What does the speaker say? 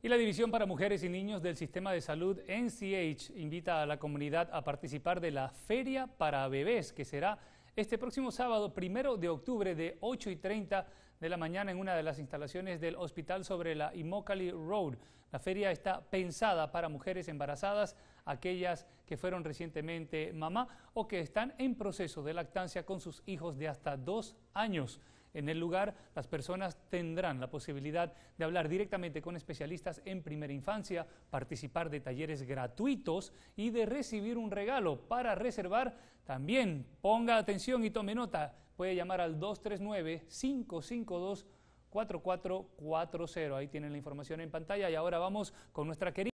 Y la División para Mujeres y Niños del Sistema de Salud NCH invita a la comunidad a participar de la Feria para Bebés, que será este próximo sábado, primero de octubre, de 8 y 30 de la mañana, en una de las instalaciones del hospital sobre la Immokalee Road. La feria está pensada para mujeres embarazadas, aquellas que fueron recientemente mamá o que están en proceso de lactancia con sus hijos de hasta dos años. En el lugar, las personas tendrán la posibilidad de hablar directamente con especialistas en primera infancia, participar de talleres gratuitos y de recibir un regalo. Para reservar, también ponga atención y tome nota. Puede llamar al 239-552-4440. Ahí tienen la información en pantalla y ahora vamos con nuestra querida.